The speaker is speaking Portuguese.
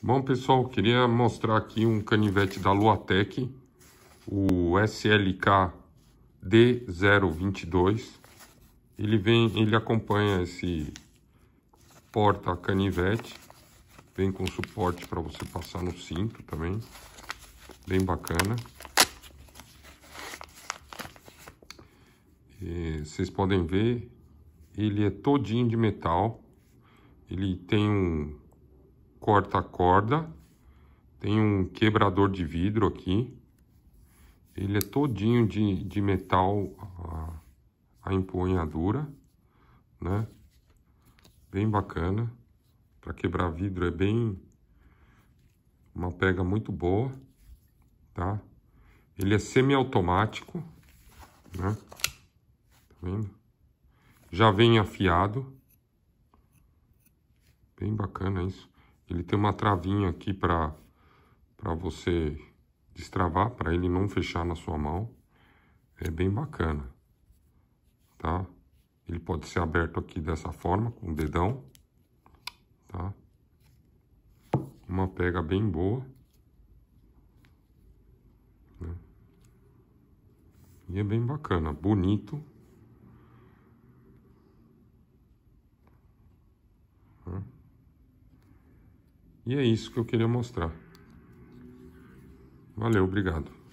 Bom, pessoal, queria mostrar aqui um canivete da Luatec, o SLK D022. Ele vem, ele acompanha esse porta canivete, vem com suporte para você passar no cinto também, bem bacana. E, vocês podem ver, ele é todinho de metal, ele tem um corta a corda. Tem um quebrador de vidro aqui. Ele é todinho de, de metal a, a empunhadura, né? Bem bacana. Para quebrar vidro é bem... Uma pega muito boa, tá? Ele é semiautomático, né? Tá vendo? Já vem afiado. Bem bacana isso. Ele tem uma travinha aqui para você destravar, para ele não fechar na sua mão. É bem bacana, tá? Ele pode ser aberto aqui dessa forma, com o dedão, tá? Uma pega bem boa. Né? E é bem bacana, bonito. E é isso que eu queria mostrar. Valeu, obrigado.